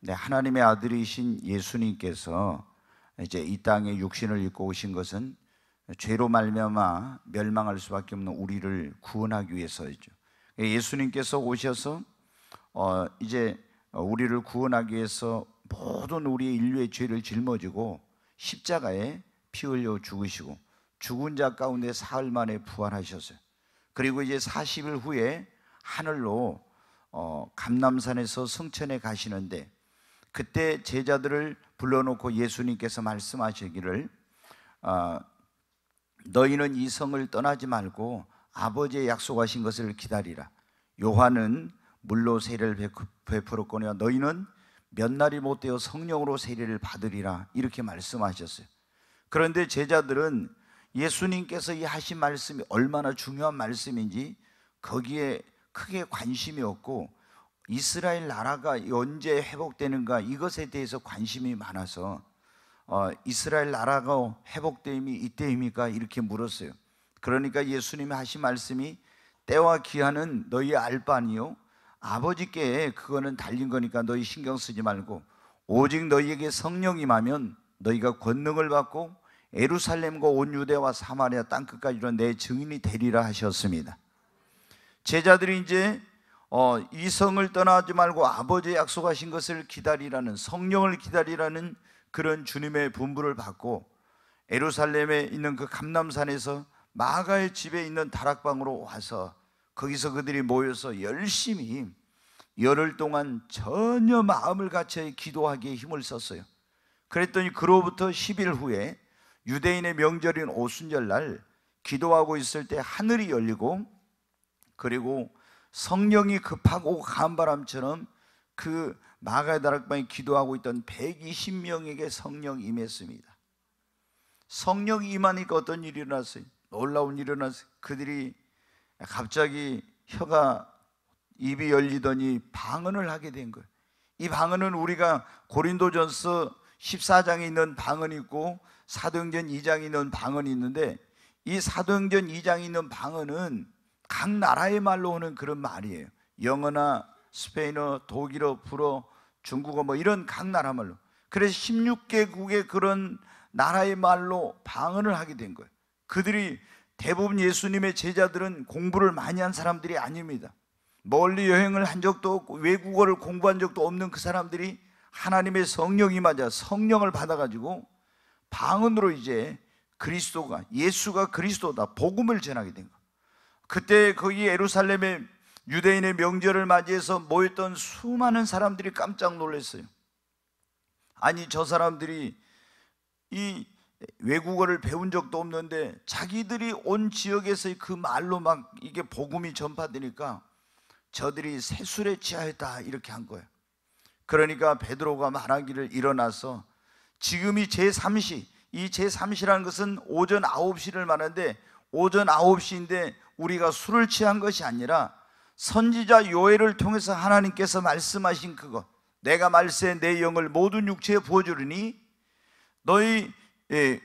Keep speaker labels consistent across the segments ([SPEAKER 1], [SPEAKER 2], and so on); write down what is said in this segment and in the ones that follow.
[SPEAKER 1] 네, 하나님의 아들이신 예수님께서 이제 이 땅에 육신을 입고 오신 것은 죄로 말미암아 멸망할 수밖에 없는 우리를 구원하기 위해서이죠. 예수님께서 오셔서 어, 이제 우리를 구원하기 위해서 모든 우리의 인류의 죄를 짊어지고 십자가에 피 흘려 죽으시고 죽은 자 가운데 사흘 만에 부활하셨어요. 그리고 이제 40일 후에 하늘로 어, 감남산에서 승천에 가시는데 그때 제자들을 불러놓고 예수님께서 말씀하시기를 어, 너희는 이 성을 떠나지 말고 아버지의 약속하신 것을 기다리라. 요한은 물로 세례를 베풀었거니와 너희는 몇 날이 못되어 성령으로 세례를 받으리라 이렇게 말씀하셨어요. 그런데 제자들은 예수님께서 이 하신 말씀이 얼마나 중요한 말씀인지 거기에 크게 관심이 없고 이스라엘 나라가 언제 회복되는가 이것에 대해서 관심이 많아서 어, 이스라엘 나라가 회복됨이 이때입니까? 이렇게 물었어요. 그러니까 예수님이 하신 말씀이 때와 기한은 너희 알바니요 아버지께 그거는 달린 거니까 너희 신경 쓰지 말고 오직 너희에게 성령이마면 너희가 권능을 받고 에루살렘과 온 유대와 사마리아 땅 끝까지로 내 증인이 되리라 하셨습니다. 제자들이 이제 어, 이성을 떠나지 말고 아버지 의 약속하신 것을 기다리라는 성령을 기다리라는 그런 주님의 분부를 받고 에루살렘에 있는 그 감남산에서 마가의 집에 있는 다락방으로 와서 거기서 그들이 모여서 열심히 열흘 동안 전혀 마음을 같이 기도하기에 힘을 썼어요. 그랬더니 그로부터 10일 후에 유대인의 명절인 오순절 날 기도하고 있을 때 하늘이 열리고 그리고 성령이 급하고 간바람처럼 그 마가의 다락방에 기도하고 있던 120명에게 성령 이 임했습니다. 성령 임하니까 어떤 일이 일어났어요? 놀라운 일이 일어났어요. 그들이 갑자기 혀가 입이 열리더니 방언을 하게 된 거예요. 이 방언은 우리가 고린도전서 14장에 있는 방언이 있고 사도행전 2장에 있는 방언이 있는데 이 사도행전 2장에 있는 방언은 각 나라의 말로 오는 그런 말이에요. 영어나 스페인어, 독일어, 불어, 중국어 뭐 이런 각 나라 말로. 그래서 16개국의 그런 나라의 말로 방언을 하게 된 거예요. 그들이 대부분 예수님의 제자들은 공부를 많이 한 사람들이 아닙니다. 멀리 여행을 한 적도 없고 외국어를 공부한 적도 없는 그 사람들이 하나님의 성령이 맞아 성령을 받아가지고 방언으로 이제 그리스도가 예수가 그리스도다 복음을 전하게 된 거. 예요 그때 거기 예루살렘에 유대인의 명절을 맞이해서 모였던 수많은 사람들이 깜짝 놀랐어요. 아니 저 사람들이 이 외국어를 배운 적도 없는데 자기들이 온 지역에서 그 말로 막 이게 복음이 전파되니까 저들이 세술에 취하였다 이렇게 한 거예요. 그러니까 베드로가 말하기를 일어나서 지금이 제3시 이 제3시라는 것은 오전 9시를 말하는데 오전 9시인데 우리가 술을 취한 것이 아니라 선지자 요엘을 통해서 하나님께서 말씀하신 그것 내가 말세 내 영을 모든 육체에 부어주리니 너희 예,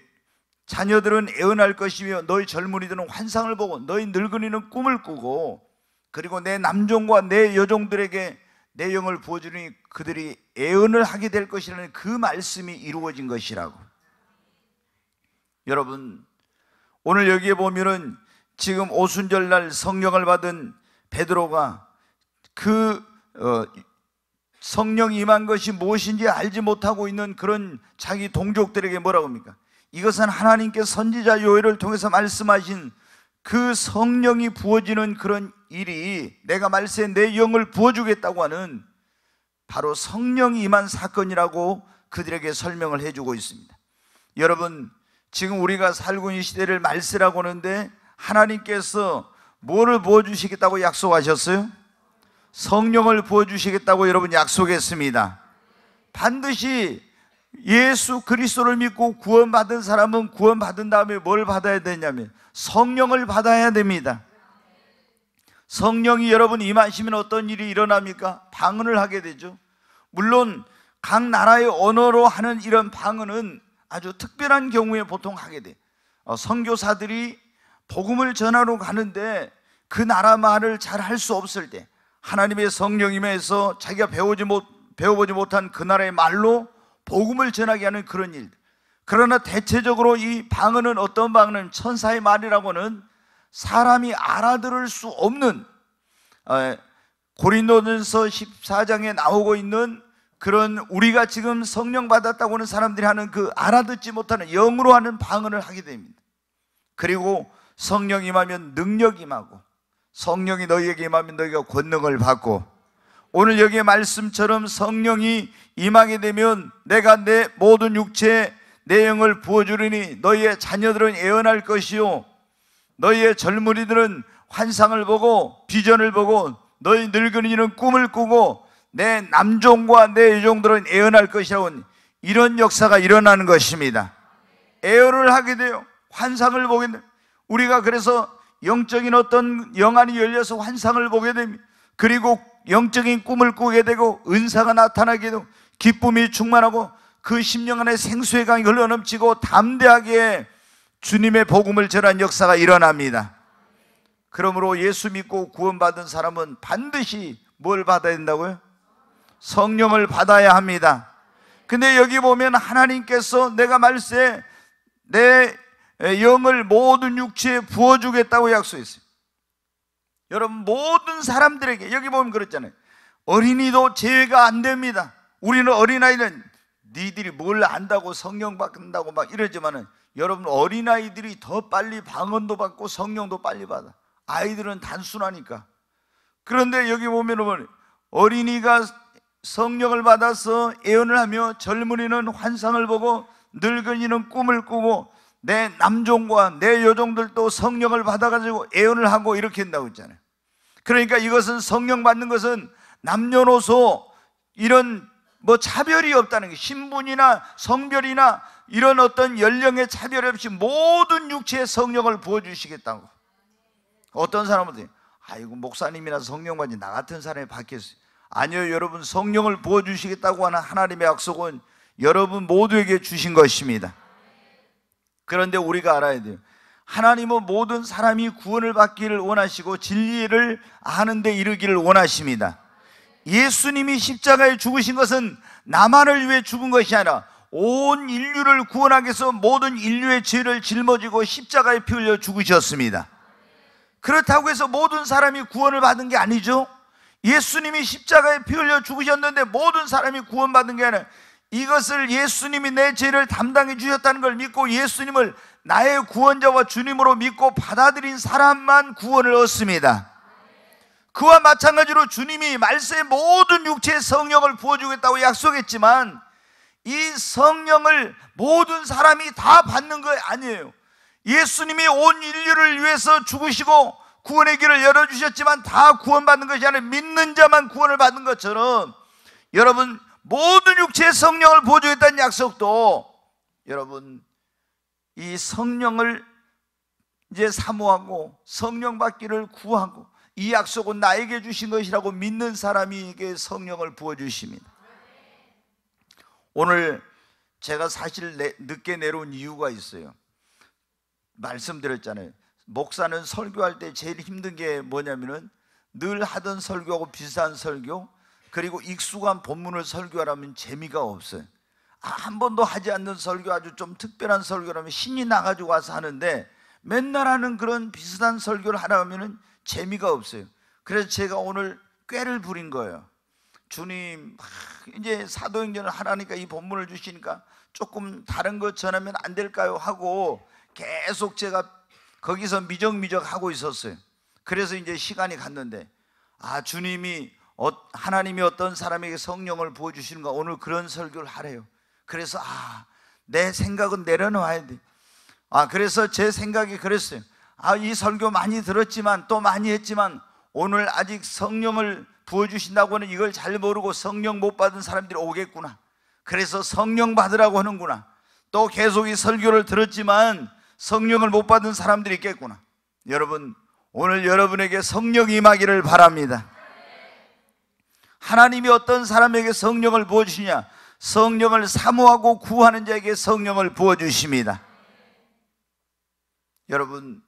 [SPEAKER 1] 자녀들은 애원할 것이며 너희 젊은이들은 환상을 보고 너희 늙은이는 꿈을 꾸고 그리고 내 남종과 내 여종들에게 내 영을 부어주니 그들이 애원을 하게 될 것이라는 그 말씀이 이루어진 것이라고 여러분 오늘 여기에 보면은 지금 오순절 날 성령을 받은 베드로가 그 어, 성령 임한 것이 무엇인지 알지 못하고 있는 그런 자기 동족들에게 뭐라고 합니까? 이것은 하나님께 선지자 요엘을 통해서 말씀하신 그 성령이 부어지는 그런 일이 내가 말세 내 영을 부어주겠다고 하는 바로 성령이 임한 사건이라고 그들에게 설명을 해주고 있습니다. 여러분, 지금 우리가 살고 있는 시대를 말세라고 하는데 하나님께서 뭐를 부어주시겠다고 약속하셨어요? 성령을 부어주시겠다고 여러분 약속했습니다. 반드시 예수 그리스도를 믿고 구원받은 사람은 구원받은 다음에 뭘 받아야 되냐면 성령을 받아야 됩니다. 성령이 여러분 임하시면 어떤 일이 일어납니까? 방언을 하게 되죠. 물론 각 나라의 언어로 하는 이런 방언은 아주 특별한 경우에 보통 하게 돼. 성교사들이 어, 복음을 전하러 가는데 그 나라 말을 잘 할 수 없을 때 하나님의 성령임에서 자기가 배우지 못, 배워보지 못한 그 나라의 말로 복음을 전하게 하는 그런 일. 그러나 대체적으로 이 방언은 어떤 방언은 천사의 말이라고는 사람이 알아들을 수 없는 어, 고린도전서 14장에 나오고 있는 그런 우리가 지금 성령 받았다고 하는 사람들이 하는 그 알아듣지 못하는 영으로 하는 방언을 하게 됩니다. 그리고 성령 임하면 능력 임하고 성령이 너희에게 임하면 너희가 권능을 받고 오늘 여기에 말씀처럼 성령이 임하게 되면 내가 내 모든 육체에 내 영을 부어주리니 너희의 자녀들은 예언할 것이요 너희의 젊은이들은 환상을 보고 비전을 보고 너희 늙은이는 꿈을 꾸고 내 남종과 내 여종들은 예언할 것이라고 이런 역사가 일어나는 것입니다 예언을 하게 돼요 환상을 보게 돼요 우리가 그래서 영적인 어떤 영안이 열려서 환상을 보게 됩니다. 그리고 영적인 꿈을 꾸게 되고 은사가 나타나기도 기쁨이 충만하고 그 심령 안에 생수의 강이 흘러넘치고 담대하게 주님의 복음을 전한 역사가 일어납니다. 그러므로 예수 믿고 구원받은 사람은 반드시 뭘 받아야 된다고요? 성령을 받아야 합니다. 근데 여기 보면 하나님께서 내가 말세 내 예, 영을 모든 육체에 부어주겠다고 약속했어요. 여러분 모든 사람들에게 여기 보면 그렇잖아요. 어린이도 제외가 안 됩니다. 우리는 어린아이는 니들이 뭘 안다고 성령 받는다고 막 이러지만은 여러분 어린아이들이 더 빨리 방언도 받고 성령도 빨리 받아. 아이들은 단순하니까. 그런데 여기 보면 어린이가 성령을 받아서 예언을 하며 젊은이는 환상을 보고 늙은이는 꿈을 꾸고 내 남종과 내 여종들도 성령을 받아가지고 애언을 하고 이렇게 한다고 했잖아요. 그러니까 이것은 성령 받는 것은 남녀노소 이런 뭐 차별이 없다는 게 신분이나 성별이나 이런 어떤 연령의 차별 없이 모든 육체의 성령을 부어주시겠다고. 어떤 사람은 아이고 목사님이나 성령 받지 나 같은 사람이 받겠어요. 아니요 여러분 성령을 부어주시겠다고 하는 하나님의 약속은 여러분 모두에게 주신 것입니다. 그런데 우리가 알아야 돼요. 하나님은 모든 사람이 구원을 받기를 원하시고 진리를 아는데 이르기를 원하십니다. 예수님이 십자가에 죽으신 것은 나만을 위해 죽은 것이 아니라 온 인류를 구원하기 위해서 모든 인류의 죄를 짊어지고 십자가에 피 흘려 죽으셨습니다. 그렇다고 해서 모든 사람이 구원을 받은 게 아니죠. 예수님이 십자가에 피 흘려 죽으셨는데 모든 사람이 구원받은 게 아니라 이것을 예수님이 내 죄를 담당해 주셨다는 걸 믿고 예수님을 나의 구원자와 주님으로 믿고 받아들인 사람만 구원을 얻습니다. 그와 마찬가지로 주님이 말세 모든 육체의 성령을 부어주겠다고 약속했지만 이 성령을 모든 사람이 다 받는 거 아니에요. 예수님이 온 인류를 위해서 죽으시고 구원의 길을 열어주셨지만 다 구원받는 것이 아니라 믿는 자만 구원을 받는 것처럼 여러분 모든 육체의 성령을 보조했다는 약속도 여러분 이 성령을 이제 사모하고 성령 받기를 구하고 이 약속은 나에게 주신 것이라고 믿는 사람이에게 성령을 부어주십니다. 오늘 제가 사실 늦게 내려온 이유가 있어요. 말씀드렸잖아요. 목사는 설교할 때 제일 힘든 게 뭐냐면은 늘 하던 설교하고 비슷한 설교, 그리고 익숙한 본문을 설교하라면 재미가 없어요. 한 번도 하지 않는 설교 아주 좀 특별한 설교라면 신이 나가지고 와서 하는데 맨날 하는 그런 비슷한 설교를 하라면은 재미가 없어요. 그래서 제가 오늘 꾀를 부린 거예요. 주님, 이제 사도행전을 하라니까 이 본문을 주시니까 조금 다른 것 전하면 안 될까요? 하고 계속 제가 거기서 미적미적 하고 있었어요. 그래서 이제 시간이 갔는데, 아, 주님이 어, 하나님이 어떤 사람에게 성령을 부어주시는가 오늘 그런 설교를 하래요 그래서 아, 내 생각은 내려놓아야 돼 아, 그래서 제 생각이 그랬어요 아, 이 설교 많이 들었지만 또 많이 했지만 오늘 아직 성령을 부어주신다고 는 이걸 잘 모르고 성령 못 받은 사람들이 오겠구나 그래서 성령 받으라고 하는구나 또 계속 이 설교를 들었지만 성령을 못 받은 사람들이 있겠구나 여러분 오늘 여러분에게 성령 임하기를 바랍니다 하나님이 어떤 사람에게 성령을 부어주시냐? 성령을 사모하고 구하는 자에게 성령을 부어주십니다. 여러분,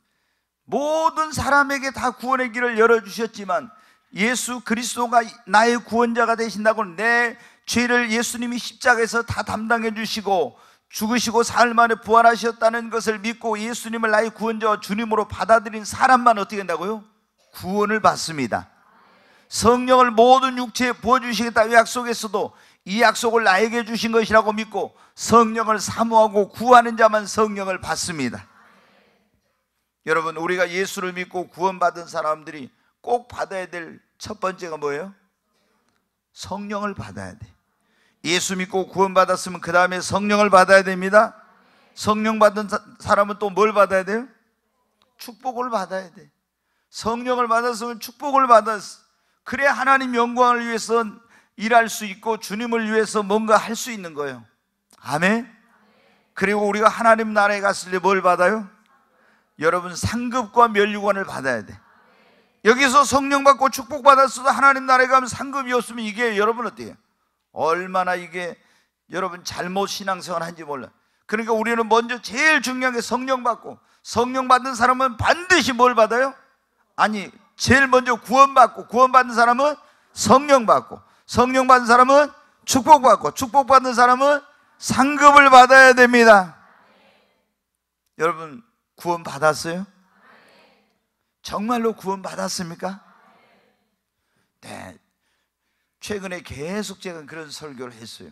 [SPEAKER 1] 모든 사람에게 다 구원의 길을 열어주셨지만 예수 그리스도가 나의 구원자가 되신다고 내 죄를 예수님이 십자가에서 다 담당해 주시고 죽으시고 사흘 만에 부활하셨다는 것을 믿고 예수님을 나의 구원자와 주님으로 받아들인 사람만 어떻게 된다고요? 구원을 받습니다. 성령을 모든 육체에 부어주시겠다 약속에서도 이 약속을 나에게 주신 것이라고 믿고 성령을 사모하고 구하는 자만 성령을 받습니다. 여러분, 우리가 예수를 믿고 구원받은 사람들이 꼭 받아야 될 첫 번째가 뭐예요? 성령을 받아야 돼. 예수 믿고 구원받았으면 그 다음에 성령을 받아야 됩니다. 성령 받은 사람은 또 뭘 받아야 돼요? 축복을 받아야 돼. 성령을 받았으면 축복을 받았어. 그래야 하나님 영광을 위해서 일할 수 있고 주님을 위해서 뭔가 할 수 있는 거예요. 아멘. 그리고 우리가 하나님 나라에 갔을 때 뭘 받아요? 여러분 상급과 면류관을 받아야 돼. 여기서 성령 받고 축복 받았어도 하나님 나라에 가면 상급이 없으면 이게 여러분 어때요? 얼마나 이게 여러분 잘못 신앙생활 한지 몰라. 그러니까 우리는 먼저 제일 중요한 게 성령 받고 성령 받는 사람은 반드시 뭘 받아요? 아니 제일 먼저 구원받고 구원받는 사람은 성령 받고 성령 받은 사람은 축복받고 축복받는 사람은 상급을 받아야 됩니다. 여러분 구원 받았어요? 정말로 구원 받았습니까? 네. 최근에 계속 제가 그런 설교를 했어요.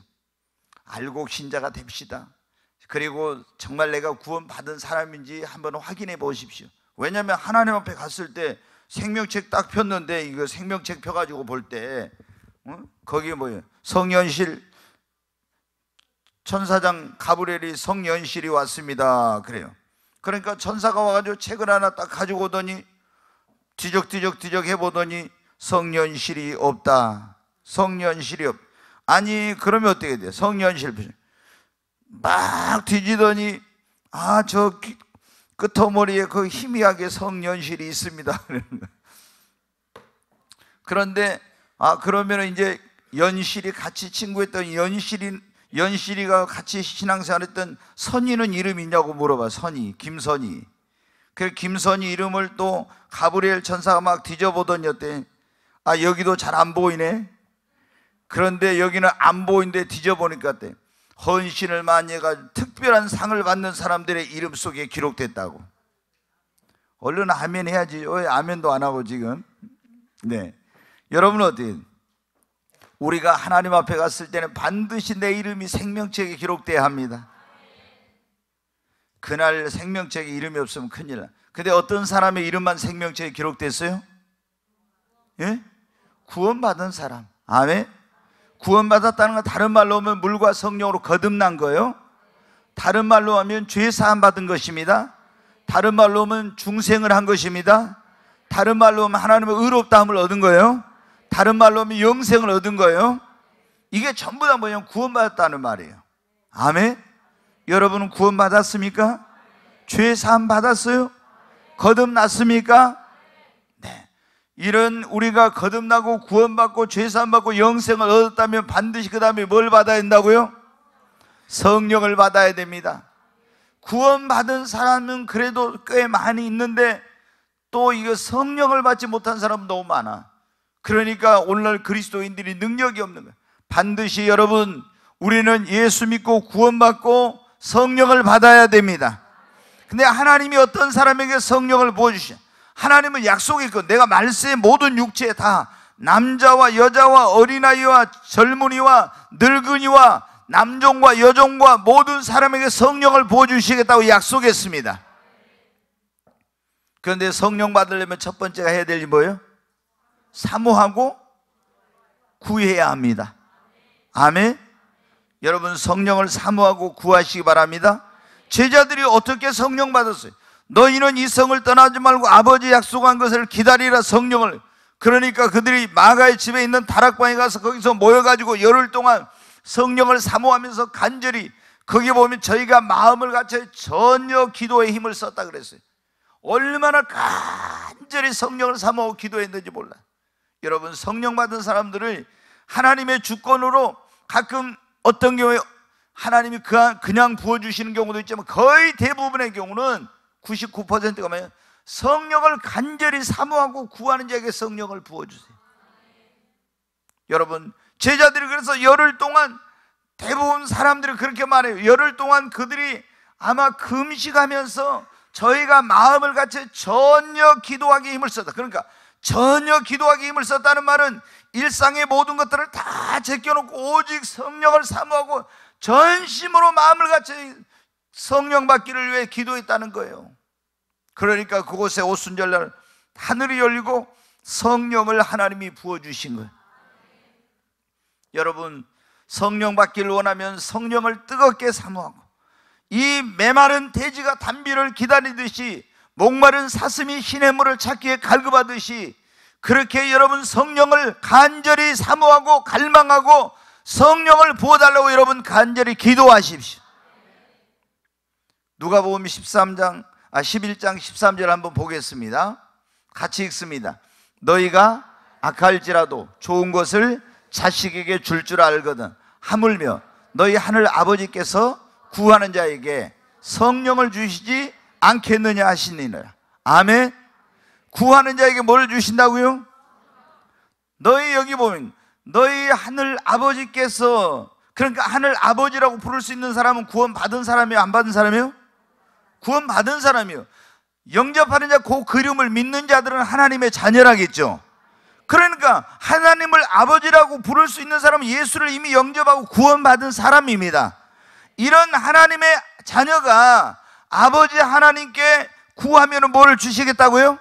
[SPEAKER 1] 알고 신자가 됩시다. 그리고 정말 내가 구원 받은 사람인지 한번 확인해 보십시오. 왜냐하면 하나님 앞에 갔을 때 생명책 딱 폈는데 이거 생명책 펴가지고 볼때 어? 거기에 뭐예요? 성현실 천사장 가브리엘이 성현실이 왔습니다. 그래요. 그러니까 천사가 와가지고 책을 하나 딱 가지고 오더니 뒤적뒤적뒤적 해보더니 성년실이 없다. 성년실이 없. 아니 그러면 어떻게 돼? 성년실막 뒤지더니 아저 끄터머리에 그, 그 희미하게 성년실이 있습니다. 그런데 아 그러면 이제 연실이 같이 친구했던 연실이 연실이가 같이 신앙생활했던 선이는 이름이 있냐고 물어봐 선이 김선이 그 김선이 이름을 또 가브리엘 천사가 막 뒤져보던 여때 아 여기도 잘 안 보이네 그런데 여기는 안보이데 뒤져보니까 때 헌신을 많이 해가지고 특별한 상을 받는 사람들의 이름 속에 기록됐다고. 얼른 아멘 해야지. 왜 아멘도 안 하고 지금? 네. 여러분 어디? 우리가 하나님 앞에 갔을 때는 반드시 내 이름이 생명책에 기록돼야 합니다. 그날 생명책에 이름이 없으면 큰일 나. 근데 어떤 사람의 이름만 생명책에 기록됐어요? 예? 구원받은 사람. 아멘. 구원받았다는 건 다른 말로 하면 물과 성령으로 거듭난 거예요. 다른 말로 하면 죄 사함 받은 것입니다. 다른 말로 하면 중생을 한 것입니다. 다른 말로 하면 하나님의 의롭다함을 얻은 거예요. 다른 말로 하면 영생을 얻은 거예요. 이게 전부 다 뭐냐면 구원받았다는 말이에요. 아멘. 여러분은 구원받았습니까? 죄 사함 받았어요? 거듭났습니까? 이런 우리가 거듭나고 구원받고 죄사함받고 영생을 얻었다면 반드시 그 다음에 뭘 받아야 된다고요? 성령을 받아야 됩니다. 구원받은 사람은 그래도 꽤 많이 있는데 또 이거 성령을 받지 못한 사람 너무 많아. 그러니까 오늘날 그리스도인들이 능력이 없는 거예요. 반드시 여러분 우리는 예수 믿고 구원받고 성령을 받아야 됩니다. 근데 하나님이 어떤 사람에게 성령을 부어주시냐? 하나님은 약속이 있고 그, 내가 말세의 모든 육체에 다 남자와 여자와 어린아이와 젊은이와 늙은이와 남종과 여종과 모든 사람에게 성령을 부어주시겠다고 약속했습니다 그런데 성령 받으려면 첫 번째가 해야 될일 뭐예요? 사모하고 구해야 합니다 아멘 여러분 성령을 사모하고 구하시기 바랍니다 제자들이 어떻게 성령 받았어요? 너희는 이 성을 떠나지 말고 아버지 약속한 것을 기다리라 성령을 그러니까 그들이 마가의 집에 있는 다락방에 가서 거기서 모여가지고 열흘 동안 성령을 사모하면서 간절히 거기 보면 저희가 마음을 갖춰 전혀 기도의 힘을 썼다 그랬어요 얼마나 간절히 성령을 사모하고 기도했는지 몰라 여러분 성령 받은 사람들을 하나님의 주권으로 가끔 어떤 경우에 하나님이 그냥 부어주시는 경우도 있지만 거의 대부분의 경우는 99%가 뭐예요? 성령을 간절히 사모하고 구하는 자에게 성령을 부어주세요. 여러분, 제자들이 그래서 열흘 동안 대부분 사람들이 그렇게 말해요. 열흘 동안 그들이 아마 금식하면서 저희가 마음을 같이 전혀 기도하기 힘을 썼다. 그러니까 전혀 기도하기 힘을 썼다는 말은 일상의 모든 것들을 다 제껴놓고 오직 성령을 사모하고 전심으로 마음을 같이 성령 받기를 위해 기도했다는 거예요. 그러니까 그곳에 오순절날 하늘이 열리고 성령을 하나님이 부어주신 거예요. 여러분, 성령 받기를 원하면 성령을 뜨겁게 사모하고 이 메마른 돼지가 단비를 기다리듯이 목마른 사슴이 신의 물을 찾기에 갈급하듯이 그렇게 여러분 성령을 간절히 사모하고 갈망하고 성령을 부어달라고 여러분 간절히 기도하십시오. 누가복음 13장 아 11장 13절 한번 보겠습니다. 같이 읽습니다. 너희가 악할지라도 좋은 것을 자식에게 줄줄 줄 알거든 하물며 너희 하늘 아버지께서 구하는 자에게 성령을 주시지 않겠느냐 하시니라. 아멘. 구하는 자에게 뭘 주신다고요? 너희 여기 보면 너희 하늘 아버지께서 그러니까 하늘 아버지라고 부를 수 있는 사람은 구원 받은 사람이요 안 받은 사람이요? 구원받은 사람이요. 영접하는 자, 그 그림을 믿는 자들은 하나님의 자녀라겠죠. 그러니까 하나님을 아버지라고 부를 수 있는 사람은 예수를 이미 영접하고 구원받은 사람입니다. 이런 하나님의 자녀가 아버지 하나님께 구하면 뭘 주시겠다고요?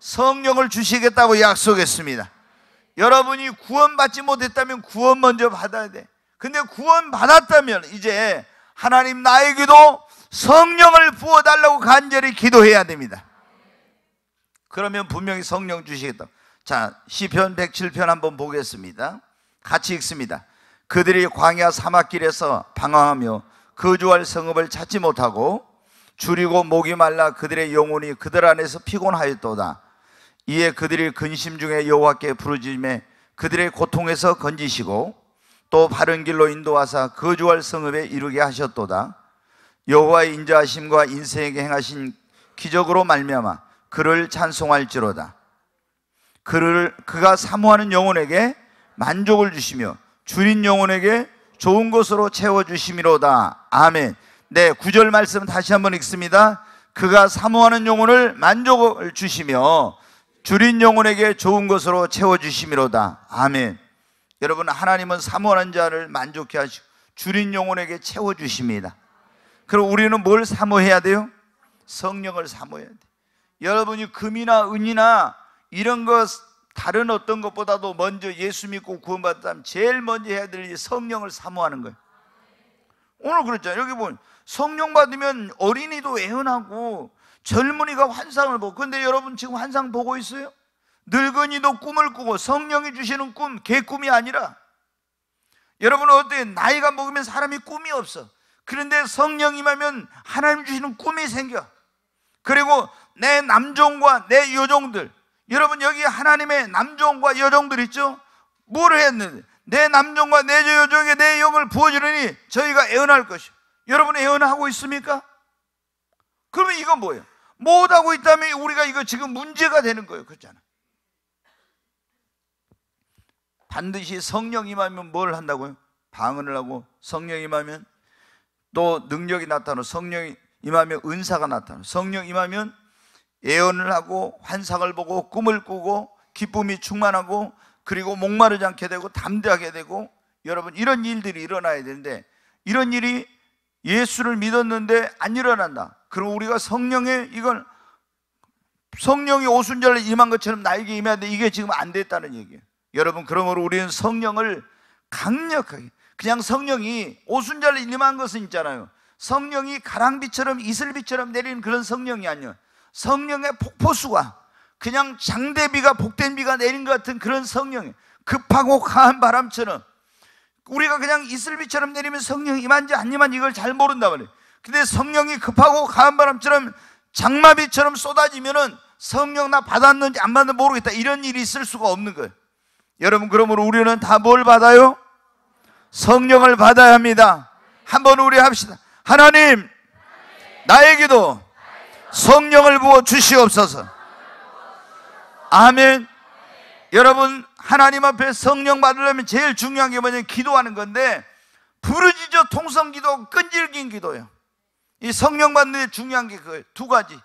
[SPEAKER 1] 성령을 주시겠다고 약속했습니다. 여러분이 구원받지 못했다면 구원 먼저 받아야 돼. 근데 구원받았다면 이제 하나님 나에게도 성령을 부어달라고 간절히 기도해야 됩니다. 그러면 분명히 성령 주시겠다. 자, 시편 107편 한번 보겠습니다. 같이 읽습니다. 그들이 광야 사막길에서 방황하며 거주할 그 성읍을 찾지 못하고 줄이고 목이 말라 그들의 영혼이 그들 안에서 피곤하였도다. 이에 그들이 근심 중에 여호와께 부르짖음 그들의 고통에서 건지시고 또 바른 길로 인도하사 거주할 그 성읍에 이르게 하셨도다. 여호와의 인자하심과 인생에게 행하신 기적으로 말미암아 그를 찬송할지로다. 그를 그가 사모하는 영혼에게 만족을 주시며 주린 영혼에게 좋은 것으로 채워 주심이로다. 아멘. 네, 구절 말씀 다시 한번 읽습니다. 그가 사모하는 영혼을 만족을 주시며 주린 영혼에게 좋은 것으로 채워 주심이로다. 아멘. 여러분 하나님은 사모하는 자를 만족해 하시고 주린 영혼에게 채워 주십니다. 그럼 우리는 뭘 사모해야 돼요? 성령을 사모해야 돼. 여러분이 금이나 은이나 이런 것 다른 어떤 것보다도 먼저 예수 믿고 구원받다면 제일 먼저 해야 될 일이 성령을 사모하는 거예요. 오늘 그랬잖아요. 여기 보면 성령 받으면 어린이도 애원하고 젊은이가 환상을 보고 근데 여러분 지금 환상 보고 있어요? 늙은이도 꿈을 꾸고 성령이 주시는 꿈 개꿈이 아니라 여러분 어때 나이가 먹으면 사람이 꿈이 없어 그런데 성령 임하면 하나님 주시는 꿈이 생겨. 그리고 내 남종과 내 여종들. 여러분 여기 하나님의 남종과 여종들 있죠? 뭐 했는데? 내 남종과 내여종에내 영을 부어주느니 저희가 애원할 것이. 여러분 애원하고 있습니까? 그러면 이건 뭐예요? 못하고 있다면 우리가 이거 지금 문제가 되는 거예요. 그렇잖아. 반드시 성령 임하면 뭘 한다고요? 방언을 하고 성령 임하면 또 능력이 나타나 성령이 임하면 은사가 나타나 성령 임하면 예언을 하고 환상을 보고 꿈을 꾸고 기쁨이 충만하고 그리고 목마르지 않게 되고 담대하게 되고 여러분 이런 일들이 일어나야 되는데 이런 일이 예수를 믿었는데 안 일어난다. 그럼 우리가 성령의 이걸 성령이 오순절에 임한 것처럼 나에게 임해야 돼. 이게 지금 안 됐다는 얘기예요. 여러분 그러므로 우리는 성령을 강력하게 그냥 성령이 오순절 에임한 것은 있잖아요. 성령이 가랑비처럼 이슬비처럼 내리는 그런 성령이 아니요. 성령의 폭포수가 그냥 장대비가 복된 비가 내린 것 같은 그런 성령이 급하고 강한 바람처럼 우리가 그냥 이슬비처럼 내리면 성령이 임한지 안 임한지 이걸 잘 모른다 말이에요. 근데 성령이 급하고 강한 바람처럼 장마비처럼 쏟아지면은 성령 나 받았는지 안받는지 모르겠다. 이런 일이 있을 수가 없는 거예요. 여러분 그러므로 우리는 다 뭘 받아요? 성령을 받아야 합니다. 한번 우리 합시다. 하나님, 나에게도 성령을 부어 주시옵소서. 아멘. 여러분, 하나님 앞에 성령 받으려면 제일 중요한 게 뭐냐면 기도하는 건데, 부르짖어 통성 기도, 끈질긴 기도요이 성령 받는 데 중요한 게 그 두 가지.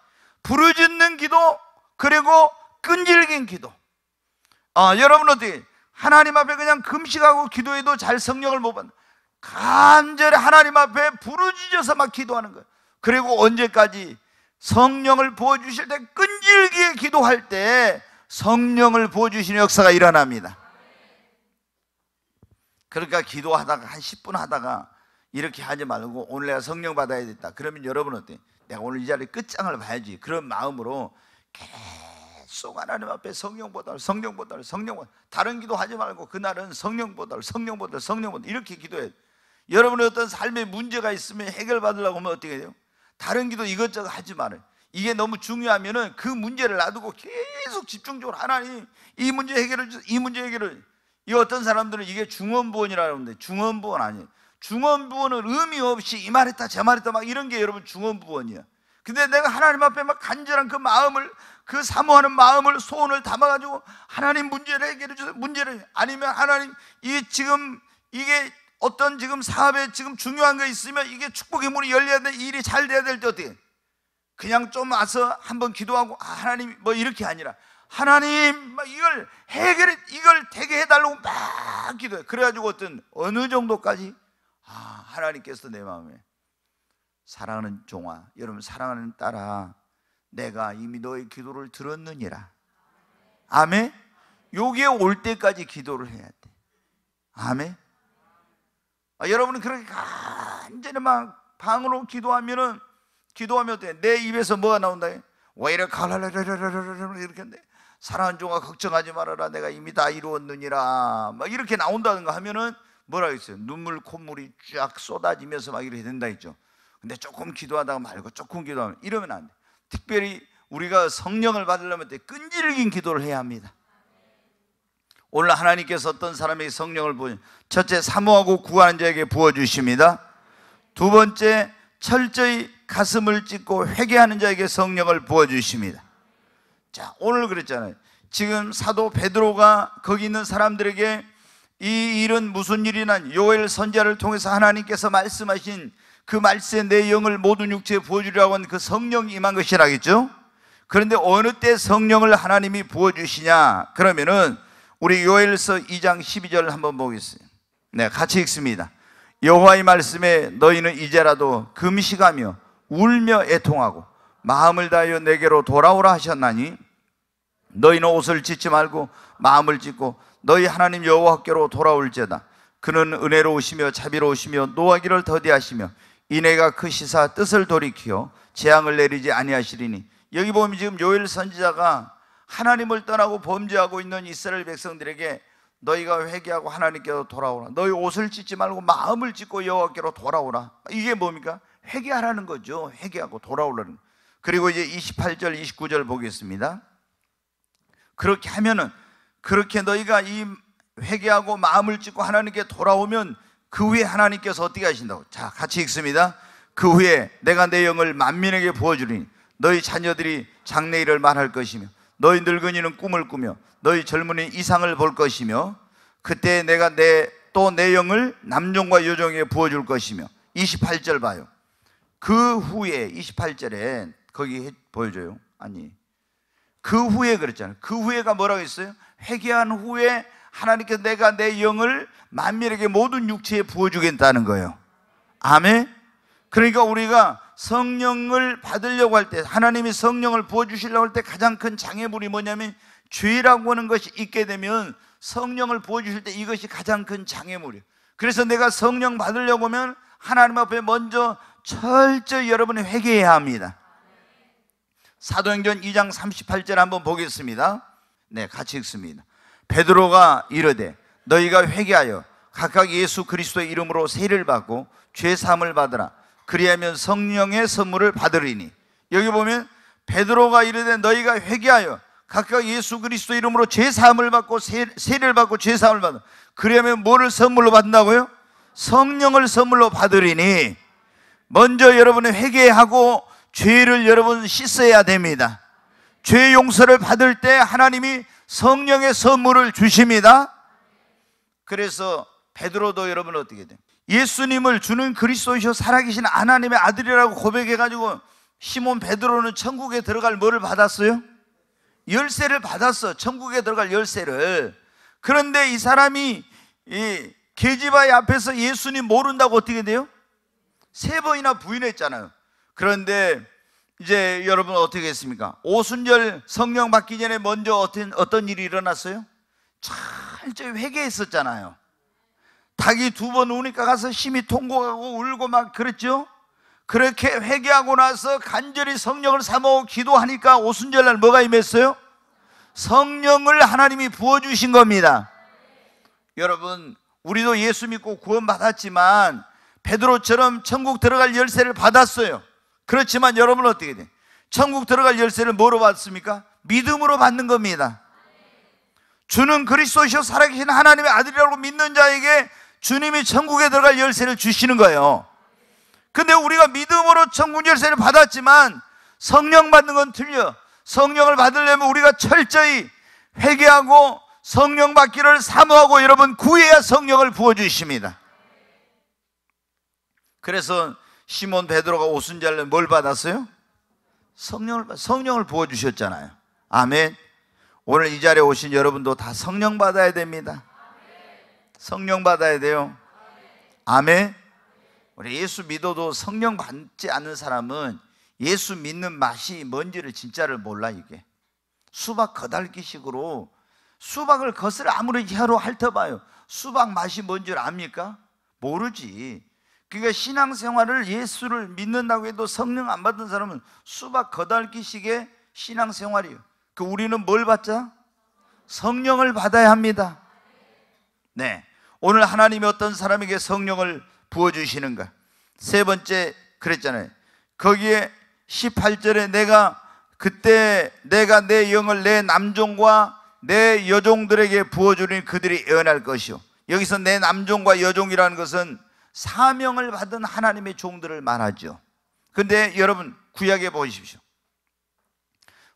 [SPEAKER 1] 부르짖는 기도, 그리고 끈질긴 기도. 아, 여러분 어떻게, 하나님 앞에 그냥 금식하고 기도해도 잘 성령을 못 받는 간절히 하나님 앞에 부르짖어서 막 기도하는 거예요. 그리고 언제까지 성령을 부어 주실 때 끈질기게 기도할 때 성령을 부어 주시는 역사가 일어납니다. 그러니까 기도하다가 한 10분 하다가 이렇게 하지 말고 오늘 내가 성령 받아야 겠다 그러면 여러분 어때? 내가 오늘 이 자리 끝장을 봐야지. 그런 마음으로 계속 계속 하나님 앞에 성령보다 성령보다 성령보다 다른 기도하지 말고 그날은 성령보다 성령보다 성령보다 이렇게 기도해 여러분의 어떤 삶에 문제가 있으면 해결받으려고 하면 어떻게 돼요? 다른 기도 이것저것 하지 말아요 이게 너무 중요하면은 그 문제를 놔두고 계속 집중적으로 하나님 이 문제 해결을 이 문제 해결을 이 어떤 사람들은 이게 중원부원이라고 하는데 중원부원 아니에요. 중원부원은 의미 없이 이 말했다 저 말했다 막 이런 게 여러분 중원부원이야. 근데 내가 하나님 앞에 막 간절한 그 마음을 그 사모하는 마음을 소원을 담아가지고 하나님 문제를 해결해 주세요. 문제를 아니면 하나님 이 지금 이게 어떤 지금 사업에 지금 중요한 게 있으면 이게 축복의 문이 열려야 돼 일이 잘 돼야 될 때 어때? 그냥 좀 와서 한번 기도하고 아, 하나님 뭐 이렇게 아니라 하나님 이걸 해결 이걸 되게 해달라고 막 기도해. 그래가지고 어떤 어느 정도까지 아 하나님께서 내 마음에 사랑하는 종아 여러분 사랑하는 딸아 내가 이미 너의 기도를 들었느니라. 아멘. 여기에 올 때까지 기도를 해야 돼. 아멘. 아, 여러분은 그렇게 간절히 막 방으로 기도하면은 기도하면 돼. 내 입에서 뭐가 나온다? 왜이라 갈라라라라라라 라 이렇게 한데 사랑하 종아 걱정하지 말아라 내가 이미 다 이루었느니라 막 이렇게 나온다든가 하면은 뭐라 했어요? 눈물 콧물이 쫙 쏟아지면서 막 이렇게 된다 했죠. 근데 조금 기도하다가 말고 조금 기도하면 이러면 안 돼. 특별히 우리가 성령을 받으려면 끈질긴 기도를 해야 합니다. 오늘 하나님께서 어떤 사람에 성령을 부 첫째 사모하고 구하는 자에게 부어 주십니다. 두 번째 철저히 가슴을 찢고 회개하는 자에게 성령을 부어 주십니다. 자, 오늘 그랬잖아요. 지금 사도 베드로가 거기 있는 사람들에게 이 일은 무슨 일이나 요엘 선자를 통해서 하나님께서 말씀하신 그 말세 내 영을 모든 육체에 부어주려고 한그 성령 이 임한 것이라겠죠? 그런데 어느 때 성령을 하나님이 부어주시냐? 그러면은 우리 요엘서 2장 12절 한번 보겠습니다. 네, 같이 읽습니다. 여호와의 말씀에 너희는 이제라도 금식하며 울며 애통하고 마음을 다하여 내게로 돌아오라 하셨나니 너희는 옷을 찢지 말고 마음을 찢고 너희 하나님 여호와께로 돌아올지다. 그는 은혜로우시며 자비로우시며 노하기를 더디하시며 이내가 그 시사 뜻을 돌이켜어 재앙을 내리지 아니하시리니 여기 보면 지금 요일 선지자가 하나님을 떠나고 범죄하고 있는 이스라엘 백성들에게 너희가 회개하고 하나님께로 돌아오라. 너희 옷을 찢지 말고 마음을 찢고 여호와께로 돌아오라. 이게 뭡니까? 회개하라는 거죠. 회개하고 돌아오라는. 그리고 이제 28절, 29절 보겠습니다. 그렇게 하면은 그렇게 너희가 이 회개하고 마음을 찢고 하나님께 돌아오면 그 후에 하나님께서 어떻게 하신다고? 자, 같이 읽습니다. 그 후에 내가 내 영을 만민에게 부어주리니 너희 자녀들이 장래일을 말할 것이며 너희 늙은이는 꿈을 꾸며 너희 젊은이 이상을 볼 것이며 그때 내가 내 또 내 영을 남종과 여종에게 부어줄 것이며 28절 봐요. 그 후에 28절에 거기 보여줘요. 아니 그 후에 그랬잖아요. 그 후에가 뭐라고 했어요? 회개한 후에 하나님께서 내가 내 영을 만민에게 모든 육체에 부어주겠다는 거예요. 아멘. 그러니까 우리가 성령을 받으려고 할 때, 하나님이 성령을 부어주시려고 할 때 가장 큰 장애물이 뭐냐면 죄라고 하는 것이 있게 되면 성령을 부어주실 때 이것이 가장 큰 장애물이에요. 그래서 내가 성령 받으려고 하면 하나님 앞에 먼저 철저히 여러분이 회개해야 합니다. 사도행전 2장 38절 한번 보겠습니다. 네, 같이 읽습니다. 베드로가 이르되 너희가 회개하여 각각 예수 그리스도의 이름으로 세를 례 받고 죄 사함을 받으라 그리하면 성령의 선물을 받으리니 여기 보면 베드로가 이르되 너희가 회개하여 각각 예수 그리스도 이름으로 죄 사함을 받고 세, 세를 받고 죄 사함을 받아 그러면 뭐를 선물로 받는다고요? 성령을 선물로 받으리니 먼저 여러분이 회개하고 죄를 여러분 씻어야 됩니다. 죄 용서를 받을 때 하나님이 성령의 선물을 주십니다. 그래서 베드로도 여러분 어떻게 돼 예수님을 주는 그리스도이셔 살아계신 하나님의 아들이라고 고백해가지고 시몬 베드로는 천국에 들어갈 뭐를 받았어요? 열쇠를 받았어. 천국에 들어갈 열쇠를. 그런데 이 사람이 이 계집아이 앞에서 예수님 모른다고 어떻게 돼요? 세 번이나 부인했잖아요. 그런데 이제 여러분 어떻게 했습니까? 오순절 성령 받기 전에 먼저 어떤, 어떤 일이 일어났어요? 철저히 회개했었잖아요. 닭이 두 번 우니까 가서 심히 통곡하고 울고 막 그랬죠? 그렇게 회개하고 나서 간절히 성령을 사모하고 기도하니까 오순절날 뭐가 임했어요? 성령을 하나님이 부어주신 겁니다. 여러분, 우리도 예수 믿고 구원 받았지만 베드로처럼 천국 들어갈 열쇠를 받았어요. 그렇지만 여러분은 어떻게 돼? 천국 들어갈 열쇠를 뭐로 받습니까? 믿음으로 받는 겁니다. 주는 그리스도시요 살아계신 하나님의 아들이라고 믿는 자에게 주님이 천국에 들어갈 열쇠를 주시는 거예요. 근데 우리가 믿음으로 천국 열쇠를 받았지만 성령 받는 건 틀려. 성령을 받으려면 우리가 철저히 회개하고 성령 받기를 사모하고 여러분 구해야 성령을 부어 주십니다. 그래서 시몬 베드로가 오순절에 뭘 받았어요? 성령을 성령을 부어 주셨잖아요. 아멘. 오늘 이 자리에 오신 여러분도 다 성령 받아야 됩니다. 성령 받아야 돼요. 아멘. 우리 예수 믿어도 성령 받지 않는 사람은 예수 믿는 맛이 뭔지를 진짜를 몰라 이게. 수박 거달기식으로 수박을 겉을 아무리 혀로 핥아봐요. 수박 맛이 뭔줄 압니까? 모르지. 그러니까 신앙생활을 예수를 믿는다고 해도 성령 안 받은 사람은 수박 거달기식의 신앙생활이에요. 그 우리는 뭘 받자? 성령을 받아야 합니다. 네. 오늘 하나님이 어떤 사람에게 성령을 부어주시는가? 세 번째 그랬잖아요. 거기에 18절에 내가 그때 내가 내 영을 내 남종과 내 여종들에게 부어주니 그들이 예언할 것이요. 여기서 내 남종과 여종이라는 것은 사명을 받은 하나님의 종들을 말하죠. 근데 여러분 구약에 보십시오.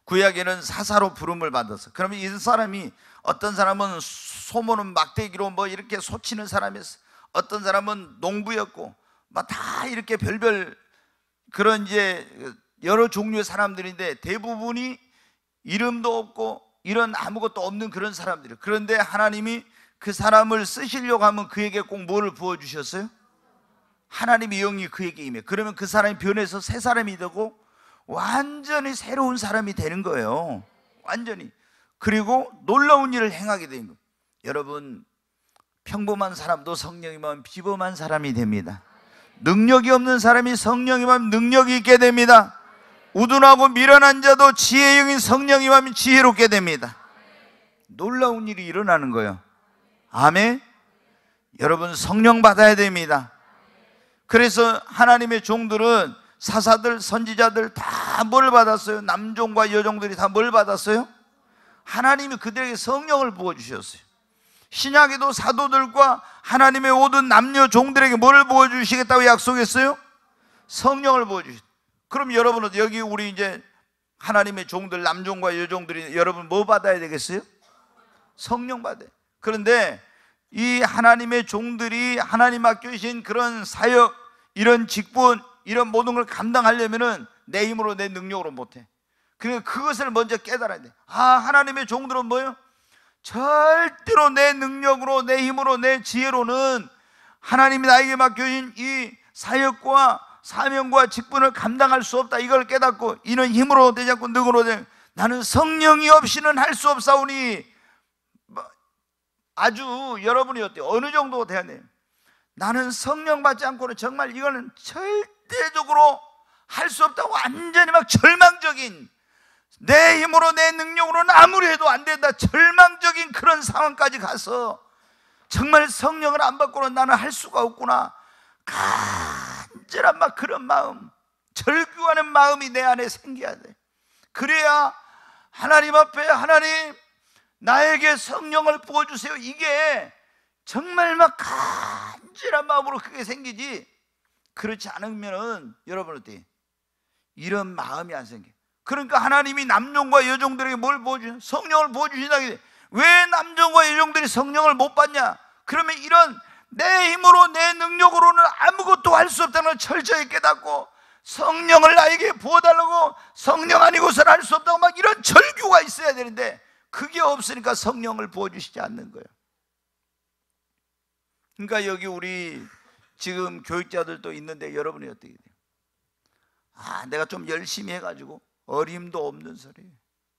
[SPEAKER 1] 구약에는 사사로 부름을 받아서 그러면 이 사람이 어떤 사람은 소모는 막대기로 뭐 이렇게 소치는 사람이었어. 어떤 사람은 농부였고 막다 뭐 이렇게 별별 그런 이제 여러 종류의 사람들인데 대부분이 이름도 없고 이런 아무것도 없는 그런 사람들이. 그런데 하나님이 그 사람을 쓰시려고 하면 그에게 꼭 뭐를 부어 주셨어요? 하나님의 영이 그에게 임해 그러면 그 사람이 변해서 새 사람이 되고 완전히 새로운 사람이 되는 거예요 완전히 그리고 놀라운 일을 행하게 되는 거예요 여러분 평범한 사람도 성령이면 비범한 사람이 됩니다 능력이 없는 사람이 성령이면 능력이 있게 됩니다 우둔하고 미련한 자도 지혜 영인 성령이면 지혜롭게 됩니다 놀라운 일이 일어나는 거예요 아멘 여러분 성령 받아야 됩니다 그래서 하나님의 종들은 사사들, 선지자들 다 뭘 받았어요? 남종과 여종들이 다 뭘 받았어요? 하나님이 그들에게 성령을 부어주셨어요. 신약에도 사도들과 하나님의 모든 남녀 종들에게 뭘 부어주시겠다고 약속했어요? 성령을 부어주셨어요. 그럼 여러분은 여기 우리 이제 하나님의 종들, 남종과 여종들이 여러분 뭐 받아야 되겠어요? 성령 받아요. 그런데 이 하나님의 종들이 하나님 맡겨주신 그런 사역, 이런 직분, 이런 모든 걸 감당하려면은 내 힘으로 내 능력으로 못해. 그러니까 그것을 먼저 깨달아야 돼. 아, 하나님의 종들은 뭐예요? 절대로 내 능력으로, 내 힘으로, 내 지혜로는 하나님이 나에게 맡겨진 이 사역과 사명과 직분을 감당할 수 없다. 이걸 깨닫고 이는 힘으로 되지 않고 능으로 되지 않고 나는 성령이 없이는 할 수 없사오니 뭐, 아주 여러분이 어때요? 어느 정도 돼야 돼요? 나는 성령 받지 않고는 정말 이거는 절대적으로 할 수 없다고 완전히 막 절망적인 내 힘으로 내 능력으로는 아무리 해도 안 된다 절망적인 그런 상황까지 가서 정말 성령을 안 받고는 나는 할 수가 없구나 간절한 막 그런 마음 절규하는 마음이 내 안에 생겨야 돼 그래야 하나님 앞에 하나님 나에게 성령을 부어주세요 이게 정말 막 간절한 마음으로 그게 생기지 그렇지 않으면 여러분 어때? 이런 마음이 안 생겨. 그러니까 하나님이 남종과 여종들에게 뭘 보여주냐? 성령을 보여주신다. 왜 남종과 여종들이 성령을 못 받냐? 그러면 이런 내 힘으로 내 능력으로는 아무것도 할 수 없다는 걸 철저히 깨닫고 성령을 나에게 부어달라고 성령 아니고서는 할 수 없다고 막 이런 절규가 있어야 되는데 그게 없으니까 성령을 부어주시지 않는 거예요. 그러니까 여기 우리 지금 교육자들도 있는데 여러분이 어떻게 돼요? 아, 내가 좀 열심히 해가지고 어림도 없는 소리.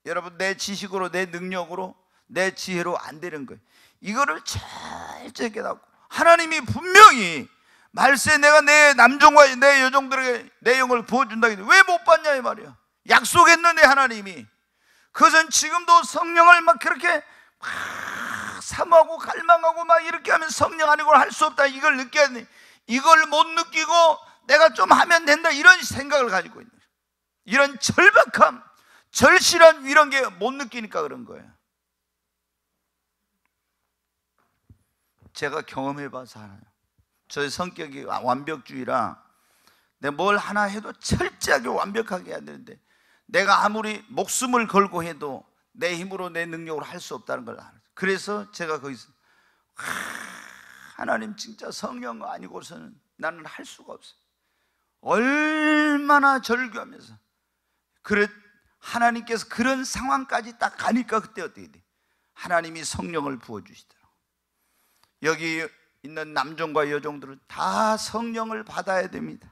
[SPEAKER 1] 여러분 내 지식으로 내 능력으로 내 지혜로 안 되는 거예요. 이거를 철저히 깨닫고 하나님이 분명히 말세 내가 내 남종과 내 여종들에게 내 영을 부어준다 왜못 받냐 이 말이야 약속했는데 하나님이 그것은 지금도 성령을 막 그렇게 막 사모하고 갈망하고 막 이렇게 하면 성령 아니고 할 수 없다 이걸 느껴야 돼 이걸 못 느끼고 내가 좀 하면 된다 이런 생각을 가지고 있는 거예요. 이런 절박함 절실한 이런 게 못 느끼니까 그런 거예요 제가 경험해 봐서 알아요 저의 성격이 완벽주의라 내가 뭘 하나 해도 철저하게 완벽하게 해야 되는데 내가 아무리 목숨을 걸고 해도 내 힘으로 내 능력으로 할 수 없다는 걸 알아요 그래서 제가 거기서 하, 나님 진짜 성령 아니고서는 나는 할 수가 없어요. 얼마나 절규하면서 그래 하나님께서 그런 상황까지 딱 가니까 그때 어떻게 돼? 하나님이 성령을 부어 주시더라 여기 있는 남종과 여종들은 다 성령을 받아야 됩니다.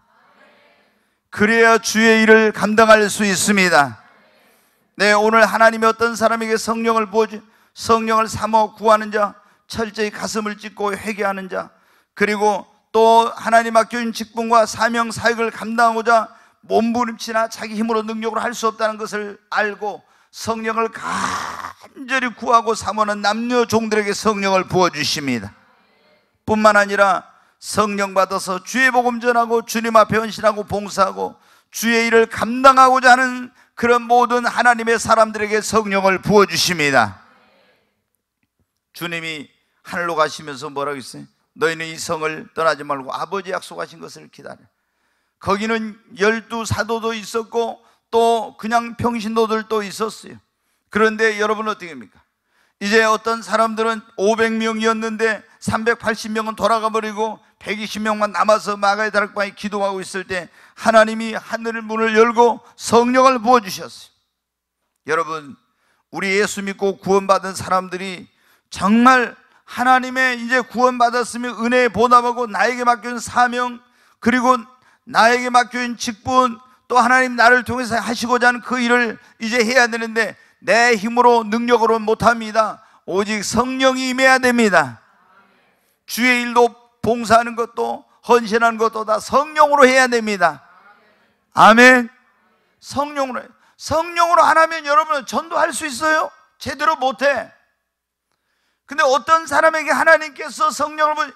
[SPEAKER 1] 그래야 주의 일을 감당할 수 있습니다. 네, 오늘 하나님이 어떤 사람에게 성령을 부어주 성령을 삼어 구하는 자, 철저히 가슴을 찢고 회개하는 자, 그리고 또 하나님 맡겨준 직분과 사명 사역을 감당하고자 몸부림치나 자기 힘으로 능력으로 할수 없다는 것을 알고 성령을 간절히 구하고 사모는 남녀 종들에게 성령을 부어 주십니다. 뿐만 아니라 성령 받아서 주의 복음 전하고 주님 앞에 헌신하고 봉사하고 주의 일을 감당하고자 하는 그런 모든 하나님의 사람들에게 성령을 부어 주십니다. 주님이 하늘로 가시면서 뭐라고 했어요? 너희는 이 성을 떠나지 말고 아버지 약속하신 것을 기다려. 거기는 열두 사도도 있었고 또 그냥 평신도들도 있었어요. 그런데 여러분 어떻게 합니까? 이제 어떤 사람들은 500명이었는데 380명은 돌아가 버리고 120명만 남아서 마가의 다락방에 기도하고 있을 때 하나님이 하늘 문을 열고 성령을 부어 주셨어요. 여러분, 우리 예수 믿고 구원받은 사람들이 정말 하나님의 이제 구원받았으면 은혜에 보답하고 나에게 맡겨진 사명 그리고 나에게 맡겨진 직분 또 하나님 나를 통해서 하시고자 하는 그 일을 이제 해야 되는데 내 힘으로 능력으로 못합니다 오직 성령이 임해야 됩니다 주의 일도 봉사하는 것도 헌신하는 것도 다 성령으로 해야 됩니다 아멘 성령으로 성령으로 안 하면 여러분은 전도할 수 있어요? 제대로 못해 근데 어떤 사람에게 하나님께서 성령을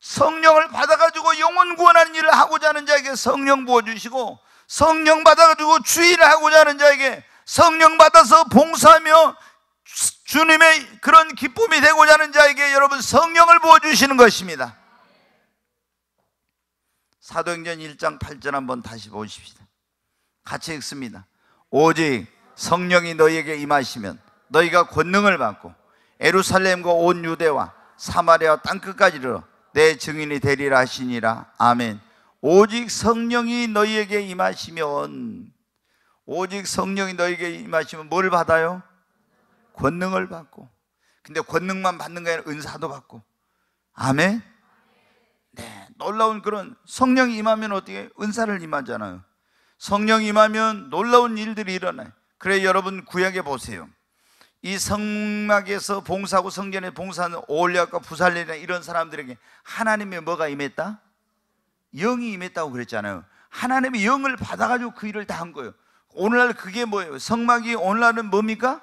[SPEAKER 1] 성령을 받아가지고 영혼 구원하는 일을 하고자 하는 자에게 성령 부어주시고 성령 받아가지고 주의를 하고자 하는 자에게 성령 받아서 봉사하며 주님의 그런 기쁨이 되고자 하는 자에게 여러분 성령을 부어주시는 것입니다 사도행전 1장 8절 한번 다시 보십시다 같이 읽습니다 오직 성령이 너희에게 임하시면 너희가 권능을 받고 에루살렘과 온 유대와 사마리아 땅끝까지 이내 증인이 되리라 하시니라 아멘 오직 성령이 너희에게 임하시면 오직 성령이 너희에게 임하시면 뭘 받아요? 권능을 받고 근데 권능만 받는 게 아니라 은사도 받고 아멘 네, 놀라운 그런 성령이 임하면 어떻게 은사를 임하잖아요 성령이 임하면 놀라운 일들이 일어나요 그래 여러분 구약에 보세요 이 성막에서 봉사하고 성전에 봉사하는 오올리아과 부살레나 이런 사람들에게 하나님의 뭐가 임했다? 영이 임했다고 그랬잖아요. 하나님의 영을 받아가지고 그 일을 다 한 거예요. 오늘날 그게 뭐예요? 성막이 오늘날은 뭡니까?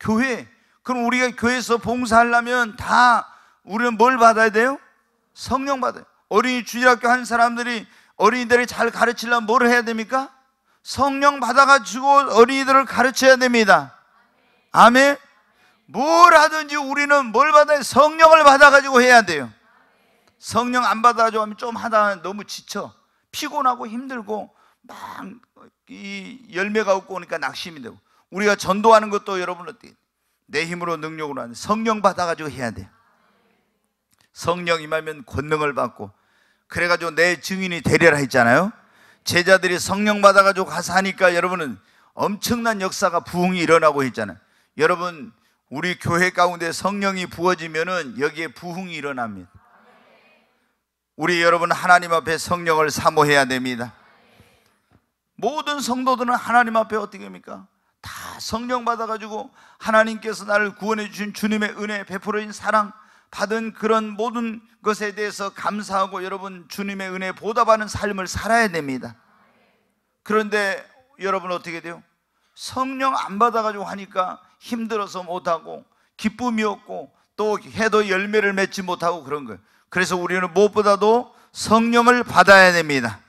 [SPEAKER 1] 교회. 그럼 우리가 교회에서 봉사하려면 다 우리는 뭘 받아야 돼요? 성령 받아요. 어린이 주일학교 한 사람들이 어린이들이 잘 가르치려면 뭘 해야 됩니까? 성령 받아가지고 어린이들을 가르쳐야 됩니다. 아멘. 뭘 하든지 우리는 뭘 받아야 성령을 받아가지고 해야 돼요. 성령 안 받아가지고 하면 좀 하다 너무 지쳐. 피곤하고 힘들고 막 이 열매가 없고 오니까 낙심이 되고. 우리가 전도하는 것도 여러분 어떻내 힘으로 능력으로 하는 성령 받아가지고 해야 돼요. 성령 임하면 권능을 받고 그래가지고 내 증인이 되려라 했잖아요. 제자들이 성령 받아가지고 가서 하니까 여러분은 엄청난 역사가 부흥이 일어나고 했잖아요. 여러분 우리 교회 가운데 성령이 부어지면은 여기에 부흥이 일어납니다. 우리 여러분 하나님 앞에 성령을 사모해야 됩니다. 모든 성도들은 하나님 앞에 어떻게 합니까? 다 성령 받아가지고 하나님께서 나를 구원해 주신 주님의 은혜, 베풀어진 사랑, 받은 그런 모든 것에 대해서 감사하고 여러분 주님의 은혜 보답하는 삶을 살아야 됩니다. 그런데 여러분 어떻게 돼요? 성령 안 받아가지고 하니까 힘들어서 못하고 기쁨이 없고 또 해도 열매를 맺지 못하고 그런 거예요. 그래서 우리는 무엇보다도 성령을 받아야 됩니다.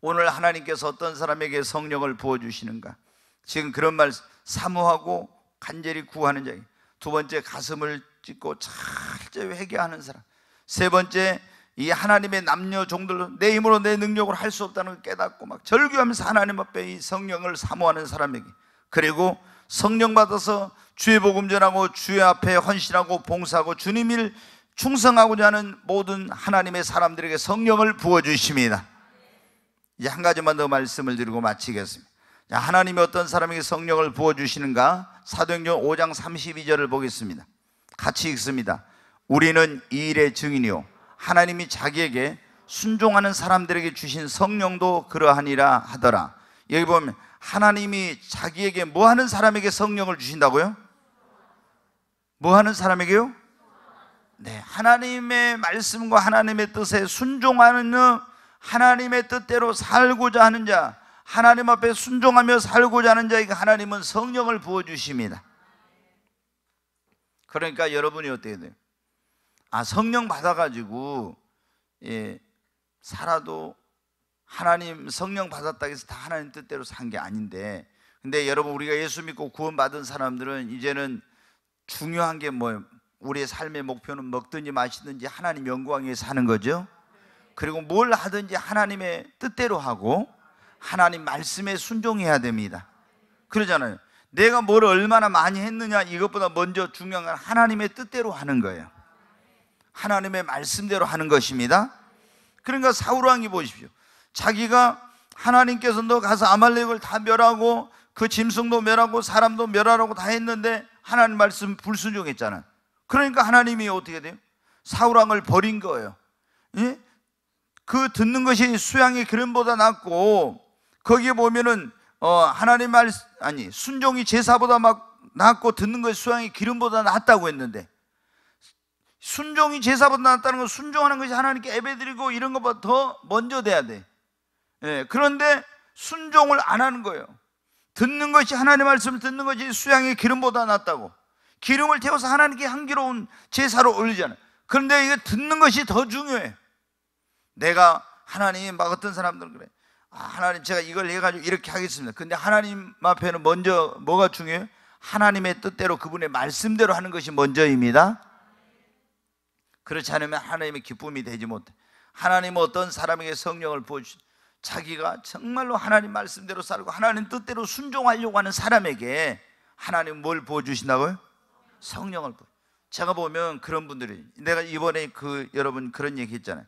[SPEAKER 1] 오늘 하나님께서 어떤 사람에게 성령을 부어주시는가? 지금 그런 말 사모하고 간절히 구하는 자. 두 번째 가슴을 찢고 철저히 회개하는 사람. 세 번째 이 하나님의 남녀 종들 내 힘으로 내 능력으로 할 수 없다는 걸 깨닫고 막 절규하면서 하나님 앞에 이 성령을 사모하는 사람에게 그리고 성령 받아서 주의 복음 전하고 주의 앞에 헌신하고 봉사하고 주님 일 충성하고자 하는 모든 하나님의 사람들에게 성령을 부어주십니다. 이제 한 가지만 더 말씀을 드리고 마치겠습니다. 하나님이 어떤 사람에게 성령을 부어주시는가? 사도행전 5장 32절을 보겠습니다. 같이 읽습니다. 우리는 이 일의 증인이요. 하나님이 자기에게 순종하는 사람들에게 주신 성령도 그러하니라 하더라. 여기 보면 하나님이 자기에게 뭐 하는 사람에게 성령을 주신다고요? 뭐 하는 사람에게요? 네, 하나님의 말씀과 하나님의 뜻에 순종하는 하나님의 뜻대로 살고자 하는 자, 하나님 앞에 순종하며 살고자 하는 자에게 하나님은 성령을 부어 주십니다. 그러니까 여러분이 어떻게 돼요? 아, 성령 받아 가지고 예, 살아도 하나님 성령 받았다 해서 다 하나님 뜻대로 산 게 아닌데 근데 여러분 우리가 예수 믿고 구원 받은 사람들은 이제는 중요한 게 뭐예요? 우리의 삶의 목표는 먹든지 마시든지 하나님 영광 에 사는 거죠. 그리고 뭘 하든지 하나님의 뜻대로 하고 하나님 말씀에 순종해야 됩니다. 그러잖아요. 내가 뭘 얼마나 많이 했느냐 이것보다 먼저 중요한 건 하나님의 뜻대로 하는 거예요. 하나님의 말씀대로 하는 것입니다. 그러니까 사울 왕이 보십시오. 자기가 하나님께서 너 가서 아말렉을 다 멸하고 그 짐승도 멸하고 사람도 멸하라고 다 했는데 하나님 말씀 불순종했잖아. 그러니까 하나님이 어떻게 돼요? 사우랑을 버린 거예요. 예? 그 듣는 것이 수양의 기름보다 낫고 거기에 보면은 어, 하나님 말 아니 순종이 제사보다 막 낫고 듣는 것이 수양의 기름보다 낫다고 했는데 순종이 제사보다 낫다는 건 순종하는 것이 하나님께 예배드리고 이런 것보다 더 먼저 돼야 돼. 예, 그런데 순종을 안 하는 거예요. 듣는 것이 하나님의 말씀을 듣는 것이 수양의 기름보다 낫다고. 기름을 태워서 하나님께 향기로운 제사로 올리잖아요. 그런데 이게 듣는 것이 더 중요해. 내가 하나님막 어떤 사람들은 그래. 아, 하나님 제가 이걸 해가지고 이렇게 하겠습니다. 근데 하나님 앞에는 먼저 뭐가 중요해요? 하나님의 뜻대로 그분의 말씀대로 하는 것이 먼저입니다. 그렇지 않으면 하나님의 기쁨이 되지 못해. 하나님은 어떤 사람에게 성령을 부어주시 자기가 정말로 하나님 말씀대로 살고 하나님 뜻대로 순종하려고 하는 사람에게 하나님 뭘 보여주신다고요? 성령을 보여. 제가 보면 그런 분들이 내가 이번에 그 여러분 그런 얘기 했잖아요.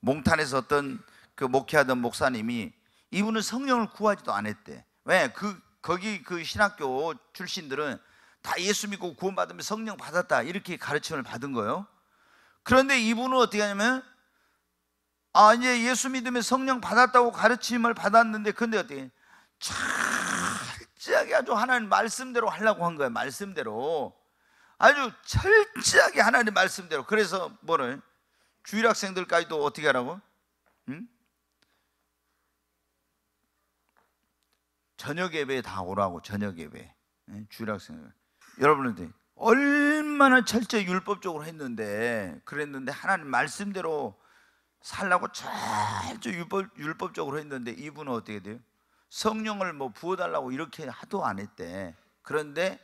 [SPEAKER 1] 몽탄에서 어떤 그 목회하던 목사님이 이분은 성령을 구하지도 않았대. 왜? 그 거기 그 신학교 출신들은 다 예수 믿고 구원받으면 성령 받았다 이렇게 가르침을 받은 거예요. 그런데 이분은 어떻게 하냐면 아 이제 예수 믿음에 성령 받았다고 가르침을 받았는데 근데 어떻게 철저하게 아주 하나님 말씀대로 하려고 한 거예요 말씀대로 아주 철저하게 하나님 말씀대로 그래서 뭐를 주일 학생들까지도 어떻게 하라고? 응? 저녁 예배에 다 오라고 저녁 예배 주일 학생들 여러분한 얼마나 철저히 율법적으로 했는데 그랬는데 하나님 말씀대로 살라고 잘저 율법, 율법적으로 했는데 이분은 어떻게 돼요? 성령을 뭐 부어달라고 이렇게 하도 안 했대. 그런데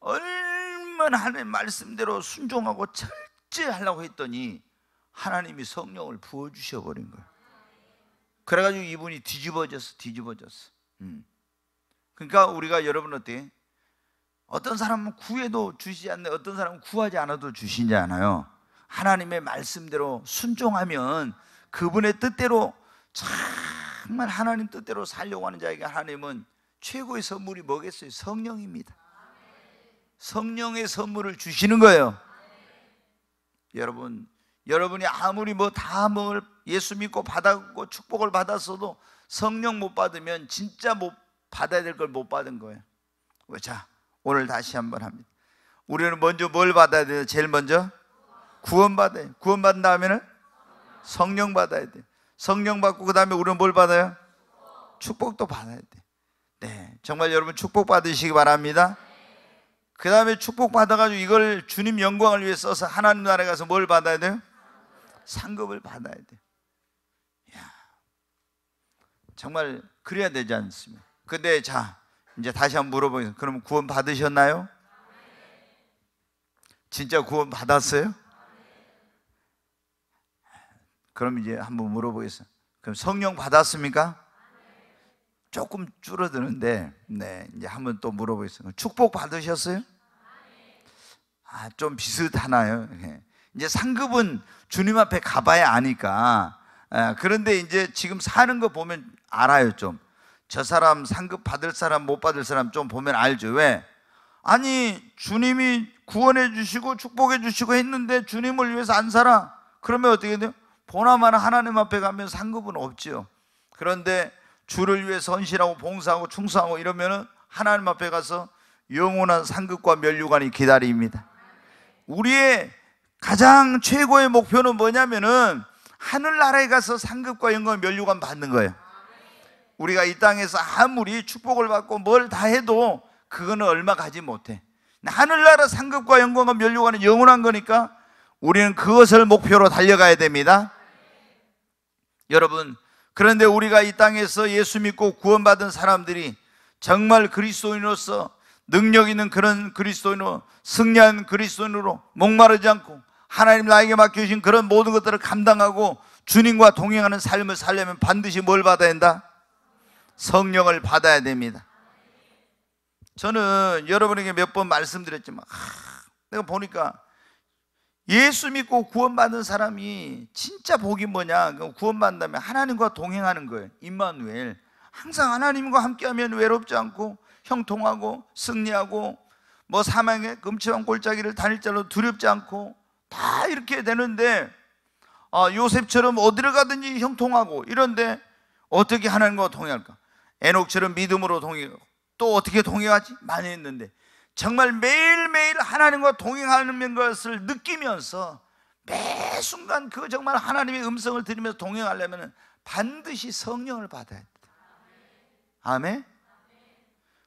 [SPEAKER 1] 얼마나 하나님 말씀대로 순종하고 철저하려고 했더니 하나님이 성령을 부어주셔버린 거예요. 그래가지고 이분이 뒤집어졌어, 뒤집어졌어. 음. 그러니까 우리가 여러분 어때? 어떤 사람은 구해도 주시지 않는, 어떤 사람은 구하지 않아도 주시지 않아요. 하나님의 말씀대로 순종하면 그분의 뜻대로 정말 하나님 뜻대로 살려고 하는 자에게 하나님은 최고의 선물이 뭐겠어요? 성령입니다. 성령의 선물을 주시는 거예요. 여러분, 여러분이 아무리 뭐다뭘 예수 믿고 받았고 축복을 받았어도 성령 못 받으면 진짜 못 받아야 될 걸 못 받은 거예요. 자, 오늘 다시 한번 합니다. 우리는 먼저 뭘 받아야 돼요? 제일 먼저 구원받아야 돼. 구원받은 다음에는 성령 받아야 돼. 성령 받고 그 다음에 우리는 뭘 받아요? 축복도 받아야 돼. 네. 정말 여러분 축복 받으시기 바랍니다. 그 다음에 축복 받아가지고 이걸 주님 영광을 위해 써서 하나님 나라에 가서 뭘 받아야 돼요? 상급을 받아야 돼야 정말 그래야 되지 않습니까? 근데 자, 이제 다시 한번 물어보겠습니다. 그럼 구원 받으셨나요? 진짜 구원 받았어요? 그럼 이제 한번 물어보겠습니다. 그럼 성령 받았습니까? 조금 줄어드는데, 네, 이제 한 번 또 물어보겠습니다. 축복 받으셨어요? 아, 좀 비슷하나요? 네. 이제 상급은 주님 앞에 가봐야 아니까. 아, 그런데 이제 지금 사는 거 보면 알아요, 좀. 저 사람 상급 받을 사람 못 받을 사람 좀 보면 알죠. 왜? 아니, 주님이 구원해 주시고 축복해 주시고 했는데 주님을 위해서 안 살아. 그러면 어떻게 돼요? 보나마나 하나님 앞에 가면 상급은 없죠 그런데 주를 위해 선실하고 봉사하고 충성하고 이러면은 하나님 앞에 가서 영원한 상급과 면류관이 기다립니다. 우리의 가장 최고의 목표는 뭐냐면은 하늘나라에 가서 상급과 영광 면류관 받는 거예요. 우리가 이 땅에서 아무리 축복을 받고 뭘 다 해도 그거는 얼마 가지 못해. 하늘나라 상급과 영광과 면류관은 영원한 거니까 우리는 그것을 목표로 달려가야 됩니다. 여러분, 그런데 우리가 이 땅에서 예수 믿고 구원받은 사람들이 정말 그리스도인으로서 능력 있는 그런 그리스도인으로 승리한 그리스도인으로 목마르지 않고 하나님 나에게 맡겨주신 그런 모든 것들을 감당하고 주님과 동행하는 삶을 살려면 반드시 뭘 받아야 한다? 성령을 받아야 됩니다. 저는 여러분에게 몇 번 말씀드렸지만 아, 내가 보니까 예수 믿고 구원받는 사람이 진짜 복이 뭐냐? 그 구원받는다면 하나님과 동행하는 거예요. 임마누엘. 항상 하나님과 함께하면 외롭지 않고 형통하고 승리하고 뭐 사망의 금치왕 골짜기를 다닐 자로 두렵지 않고 다 이렇게 되는데 아, 요셉처럼 어디를 가든지 형통하고 이런데 어떻게 하나님과 동행할까? 에녹처럼 믿음으로 동행하고 또 어떻게 동행하지? 많이 했는데 정말 매일매일 하나님과 동행하는 것을 느끼면서 매 순간 그 정말 하나님의 음성을 들으면서 동행하려면 반드시 성령을 받아야 돼. 아멘.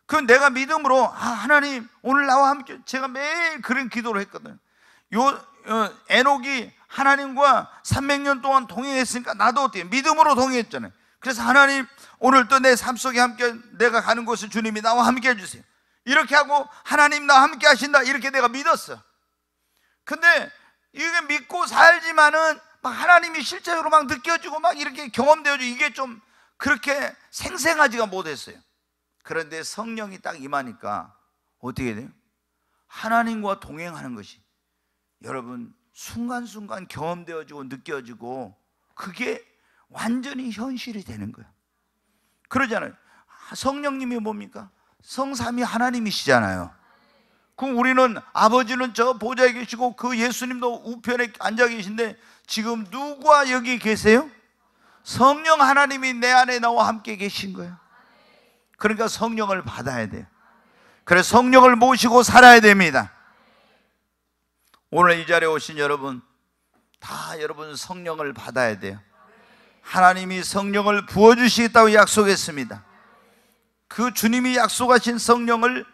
[SPEAKER 1] 그 내가 믿음으로 아, 하나님 오늘 나와 함께 제가 매일 그런 기도를 했거든. 요 어, 에녹이 하나님과 300년 동안 동행했으니까 나도 어떻게 믿음으로 동행했잖아요. 그래서 하나님 오늘 또 내 삶 속에 함께 내가 가는 곳을 주님이 나와 함께 해주세요. 이렇게 하고 하나님 나 함께 하신다 이렇게 내가 믿었어. 근데 이게 믿고 살지만은 막 하나님이 실제로 막 느껴지고 막 이렇게 경험되어지고 이게 좀 그렇게 생생하지가 못했어요. 그런데 성령이 딱 임하니까 어떻게 돼요? 하나님과 동행하는 것이 여러분 순간순간 경험되어지고 느껴지고 그게 완전히 현실이 되는 거예요. 그러잖아요. 아, 성령님이 뭡니까? 성삼이 하나님이시잖아요. 그럼 우리는 아버지는 저 보좌에 계시고 그 예수님도 우편에 앉아 계신데 지금 누가 여기 계세요? 성령 하나님이 내 안에 나와 함께 계신 거예요. 그러니까 성령을 받아야 돼요. 그래서 성령을 모시고 살아야 됩니다. 오늘 이 자리에 오신 여러분, 다 여러분 성령을 받아야 돼요. 하나님이 성령을 부어주시겠다고 약속했습니다. 그 주님이 약속하신 성령을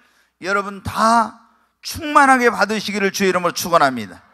[SPEAKER 1] 여러분 다 충만하게 받으시기를 주의 이름으로 축원합니다.